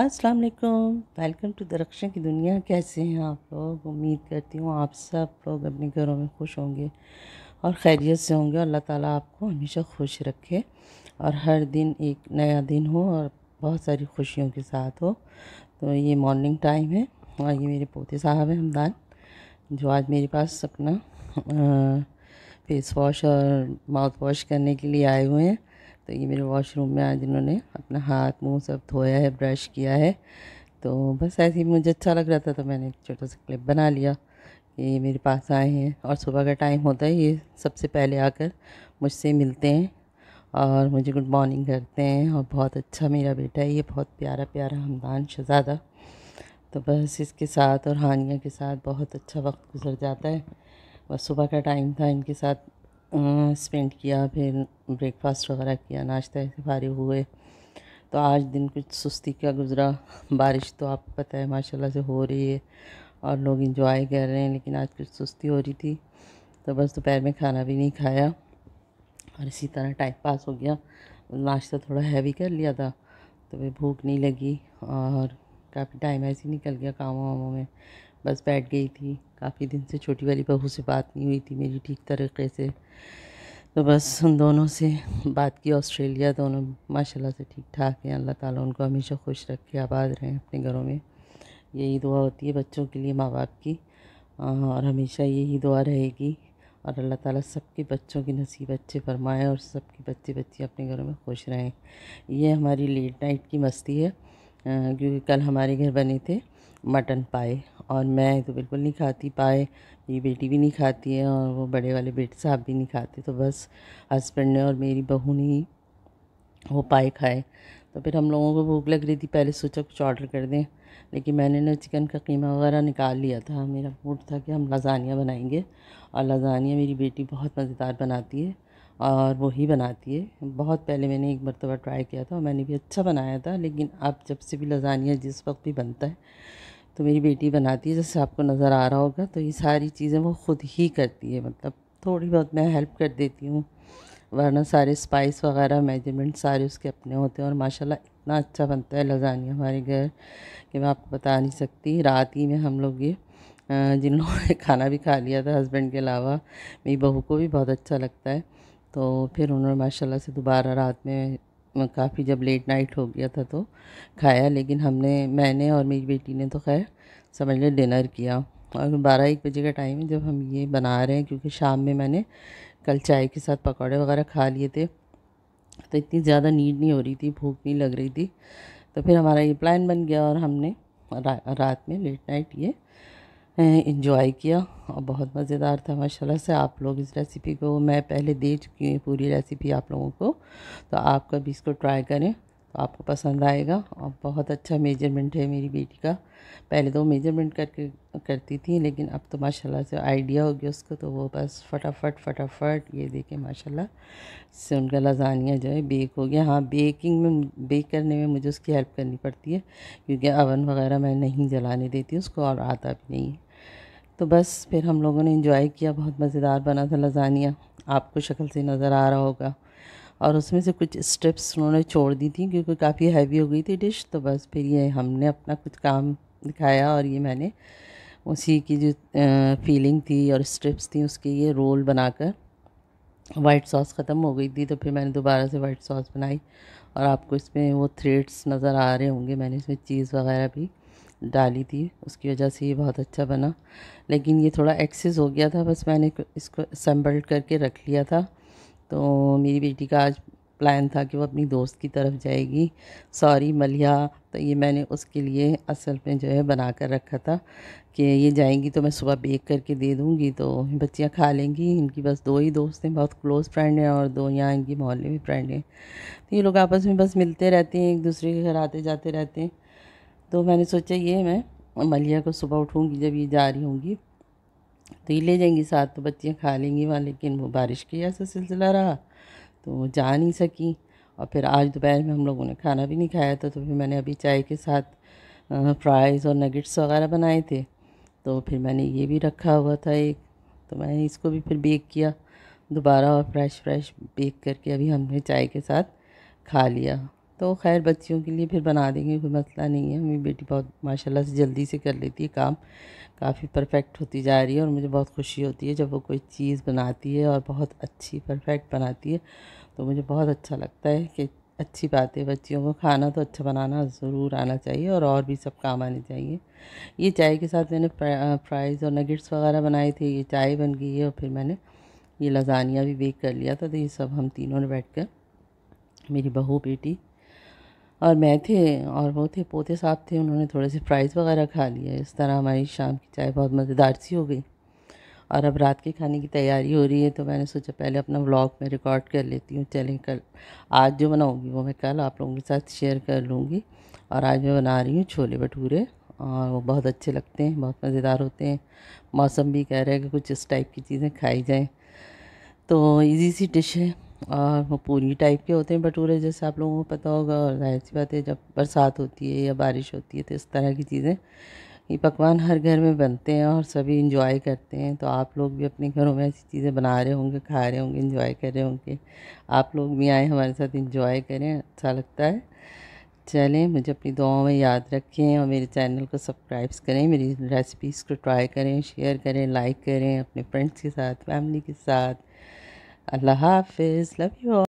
अस्सलाम वालेकुम welcome to दरख्शां की दुनिया कैसे हैं आप लोग उम्मीद करती हूँ आप सब लोग अपने घरों में खुश होंगे और खैरियत से होंगे अल्लाह ताला आपको हमेशा खुश रखे और हर दिन एक नया दिन हो और बहुत सारी खुशियों के साथ हो तो ये मॉर्निंग टाइम है और ये मेरे पोते साहब हैं हमदान जो आज मेरे पास अपना फेस वॉश और माउथ वॉश करने के लिए आए हुए हैं तो ये मेरे वॉशरूम में आज इन्होंने अपना हाथ मुंह सब धोया है ब्रश किया है तो बस ऐसे ही मुझे अच्छा लग रहा था तो मैंने एक छोटा सा क्लिप बना लिया ये मेरे पास आए हैं और सुबह का टाइम होता है ये सबसे पहले आकर मुझसे मिलते हैं और मुझे गुड मॉर्निंग करते हैं और बहुत अच्छा मेरा बेटा है ये बहुत प्यारा प्यारा हमदान शहज़ादा तो बस इसके साथ और हानिया के साथ बहुत अच्छा वक्त गुजर जाता है बस सुबह का टाइम था इनके साथ स्पेंड किया फिर ब्रेकफास्ट वगैरह किया नाश्ता से फारिग हुए तो आज दिन कुछ सुस्ती का गुज़रा बारिश तो आपको पता है माशाल्लाह से हो रही है और लोग इंजॉय कर रहे हैं लेकिन आज कुछ सुस्ती हो रही थी तो बस दोपहर में खाना भी नहीं खाया और इसी तरह टाइम पास हो गया नाश्ता थोड़ा हैवी कर लिया था तो भूख नहीं लगी और काफ़ी टाइम ऐसे ही निकल गया कामों वामों में बस बैठ गई थी काफ़ी दिन से छोटी वाली बहू से बात नहीं हुई थी मेरी ठीक तरीके से तो बस उन दोनों से बात की ऑस्ट्रेलिया दोनों माशाल्लाह से ठीक ठाक हैं अल्लाह ताला उनको हमेशा खुश रखे आबाद रहें अपने घरों में यही दुआ होती है बच्चों के लिए माँ बाप की और हमेशा यही दुआ रहेगी और अल्लाह ताला सबके बच्चों की नसीब अच्छे फ़रमाएँ और सबके बच्चे बच्चे अपने घरों में खुश रहें ये हमारी लेट नाइट की मस्ती है क्योंकि कल हमारे घर बने थे मटन पाए और मैं तो बिल्कुल नहीं खाती पाए मेरी बेटी भी नहीं खाती है और वो बड़े वाले बेटे साहब भी नहीं खाते तो बस हस्बैंड ने और मेरी बहू ने ही वो पाए खाए तो फिर हम लोगों को भूख लग रही थी पहले सोचा कुछ ऑर्डर कर दें लेकिन मैंने ना चिकन का कीमा वगैरह निकाल लिया था मेरा मूड था कि हम लजानिया बनाएंगे और लजानिया मेरी बेटी बहुत मज़ेदार बनाती है और वो ही बनाती है बहुत पहले मैंने एक मरतबा ट्राई किया था और मैंने भी अच्छा बनाया था लेकिन अब जब से भी लजानिया जिस वक्त भी बनता है तो मेरी बेटी बनाती है जैसे आपको नज़र आ रहा होगा तो ये सारी चीज़ें वो ख़ुद ही करती है मतलब थोड़ी बहुत मैं हेल्प कर देती हूँ वरना सारे स्पाइस वगैरह मेजरमेंट सारे उसके अपने होते हैं और माशाल्लाह इतना अच्छा बनता है लजानिया हमारे घर कि मैं आपको बता नहीं सकती रात ही में हम लोग ये जिन लोगों ने खाना भी खा लिया था हस्बैंड के अलावा मेरी बहू को भी बहुत अच्छा लगता है तो फिर उन्होंने माशाल्लाह से दोबारा रात में काफ़ी जब लेट नाइट हो गया था तो खाया लेकिन हमने मैंने और मेरी बेटी ने तो खैर समझ लें डिनर किया और बारह एक बजे का टाइम है जब हम ये बना रहे हैं क्योंकि शाम में मैंने कल चाय के साथ पकौड़े वगैरह खा लिए थे तो इतनी ज़्यादा नींद नहीं हो रही थी भूख नहीं लग रही थी तो फिर हमारा ये प्लान बन गया और हमने रा, रात में लेट नाइट ये इंजॉय किया और बहुत मज़ेदार था माशाल्लाह से आप लोग इस रेसिपी को मैं पहले दे चुकी हूँ पूरी रेसिपी आप लोगों को तो आप कभी इसको ट्राई करें तो आपको पसंद आएगा और बहुत अच्छा मेजरमेंट है मेरी बेटी का पहले तो मेजरमेंट करके करती थी लेकिन अब तो माशाल्लाह से आइडिया हो गया उसको तो वो बस फटाफट फटाफट ये देखें माशाल्लाह से उनका लजानिया जो है बेक हो गया हाँ बेकिंग में बेक करने में मुझे उसकी हेल्प करनी पड़ती है क्योंकि अवन वगैरह मैं नहीं जलाने देती उसको और आता भी नहीं तो बस फिर हम लोगों ने इंजॉय किया बहुत मज़ेदार बना था लजानिया आपको शक्ल से नज़र आ रहा होगा और उसमें से कुछ स्ट्रिप्स उन्होंने छोड़ दी थी क्योंकि काफ़ी हैवी हो गई थी डिश तो बस फिर ये हमने अपना कुछ काम दिखाया और ये मैंने उसी की जो फीलिंग थी और स्ट्रिप्स थी उसके ये रोल बनाकर वाइट सॉस ख़त्म हो गई थी तो फिर मैंने दोबारा से वाइट सॉस बनाई और आपको इसमें वो थ्रेड्स नज़र आ रहे होंगे मैंने इसमें चीज़ वगैरह भी डाली थी उसकी वजह से ये बहुत अच्छा बना लेकिन ये थोड़ा एक्सेस हो गया था बस मैंने इसको असम्बल्ड करके रख लिया था तो मेरी बेटी का आज प्लान था कि वो अपनी दोस्त की तरफ जाएगी सॉरी मलिया तो ये मैंने उसके लिए असल में जो है बना कर रखा था कि ये जाएंगी तो मैं सुबह बेक करके दे दूँगी तो बच्चियाँ खा लेंगी इनकी बस दो ही दोस्त हैं बहुत क्लोज़ फ्रेंड हैं और दो यहाँ इनकी मोहल्ले में फ्रेंड हैं तो ये लोग आपस में बस मिलते रहते हैं एक दूसरे के घर आते जाते रहते हैं तो मैंने सोचा ये मैं मलिया को सुबह उठूँगी जब ये जा रही होंगी तो ये ले जाएंगी साथ तो बच्चियाँ खा लेंगी वहाँ लेकिन वो बारिश की ऐसा सिलसिला रहा तो वो जा नहीं सकी और फिर आज दोपहर में हम लोगों ने खाना भी नहीं खाया था तो फिर मैंने अभी चाय के साथ फ्राइज़ और नगेट्स वगैरह बनाए थे तो फिर मैंने ये भी रखा हुआ था एक तो मैंने इसको भी फिर बेक किया दोबारा और फ्रेश फ्रेश बेक करके अभी हमने चाय के साथ खा लिया तो खैर बच्चियों के लिए फिर बना देंगे कोई मसला नहीं है मेरी बेटी बहुत माशाल्लाह से जल्दी से कर लेती है काम काफ़ी परफेक्ट होती जा रही है और मुझे बहुत खुशी होती है जब वो कोई चीज़ बनाती है और बहुत अच्छी परफेक्ट बनाती है तो मुझे बहुत अच्छा लगता है कि अच्छी बात है बच्चियों को खाना तो अच्छा बनाना ज़रूर आना चाहिए और और भी सब काम आने चाहिए ये चाय के साथ मैंने फ्राइज़ और नगेट्स वगैरह बनाए थे ये चाय बन गई है और फिर मैंने ये लजानिया भी बेक कर लिया था तो ये सब हम तीनों ने बैठ कर मेरी बहू बेटी और मैं थे और वो थे पोते साहब थे उन्होंने थोड़े से फ्राइज़ वगैरह खा लिए इस तरह हमारी शाम की चाय बहुत मज़ेदार सी हो गई और अब रात के खाने की तैयारी हो रही है तो मैंने सोचा पहले अपना व्लॉग में रिकॉर्ड कर लेती हूँ चलें कल आज जो बनाऊँगी वो मैं कल आप लोगों के साथ शेयर कर लूँगी और आज मैं बना रही हूँ छोले भटूरे और वो बहुत अच्छे लगते हैं बहुत मज़ेदार होते हैं मौसम भी कह रहा है कि कुछ इस टाइप की चीज़ें खाई जाएँ तो ईजी सी डिश है और वो पूरी टाइप के होते हैं भटूरे जैसे आप लोगों को पता होगा और जाहिर सी बात है जब बरसात होती है या बारिश होती है तो इस तरह की चीज़ें ये पकवान हर घर में बनते हैं और सभी इंजॉय करते हैं तो आप लोग भी अपने घरों में ऐसी चीज़ें बना रहे होंगे खा रहे होंगे इंजॉय कर रहे होंगे आप लोग भी आए हमारे साथ इंजॉय करें अच्छा लगता है चलें मुझे अपनी दुआओं में याद रखें और मेरे चैनल को सब्सक्राइब करें मेरी रेसिपीज़ को ट्राई करें शेयर करें लाइक करें अपने फ्रेंड्स के साथ फैमिली के साथ Allah Hafiz. Love you all.